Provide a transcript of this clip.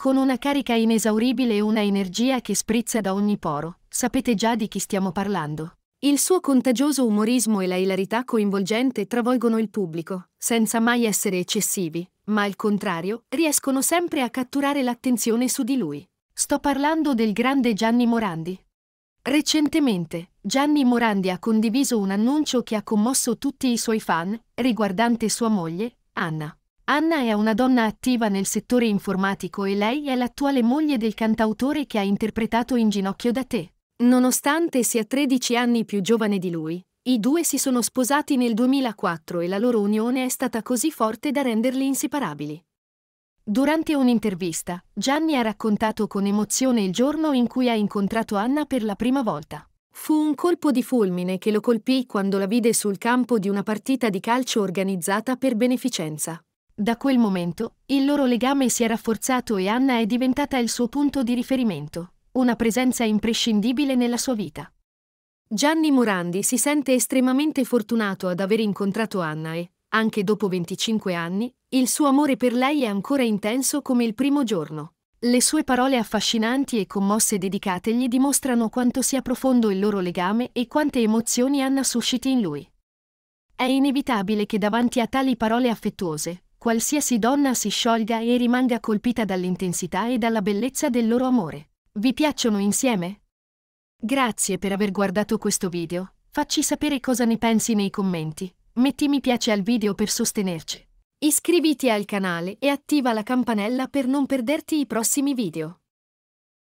con una carica inesauribile e una energia che sprizza da ogni poro. Sapete già di chi stiamo parlando. Il suo contagioso umorismo e la hilarità coinvolgente travolgono il pubblico, senza mai essere eccessivi, ma al contrario, riescono sempre a catturare l'attenzione su di lui. Sto parlando del grande Gianni Morandi. Recentemente, Gianni Morandi ha condiviso un annuncio che ha commosso tutti i suoi fan, riguardante sua moglie, Anna. Anna è una donna attiva nel settore informatico e lei è l'attuale moglie del cantautore che ha interpretato In ginocchio da te. Nonostante sia 13 anni più giovane di lui, i due si sono sposati nel 2004 e la loro unione è stata così forte da renderli inseparabili. Durante un'intervista, Gianni ha raccontato con emozione il giorno in cui ha incontrato Anna per la prima volta. Fu un colpo di fulmine che lo colpì quando la vide sul campo di una partita di calcio organizzata per beneficenza. Da quel momento, il loro legame si è rafforzato e Anna è diventata il suo punto di riferimento, una presenza imprescindibile nella sua vita. Gianni Morandi si sente estremamente fortunato ad aver incontrato Anna e, anche dopo 25 anni, il suo amore per lei è ancora intenso come il primo giorno. Le sue parole affascinanti e commosse dedicate gli dimostrano quanto sia profondo il loro legame e quante emozioni Anna susciti in lui. È inevitabile che davanti a tali parole affettuose, qualsiasi donna si sciolga e rimanga colpita dall'intensità e dalla bellezza del loro amore. Vi piacciono insieme? Grazie per aver guardato questo video, facci sapere cosa ne pensi nei commenti, metti mi piace al video per sostenerci. Iscriviti al canale e attiva la campanella per non perderti i prossimi video.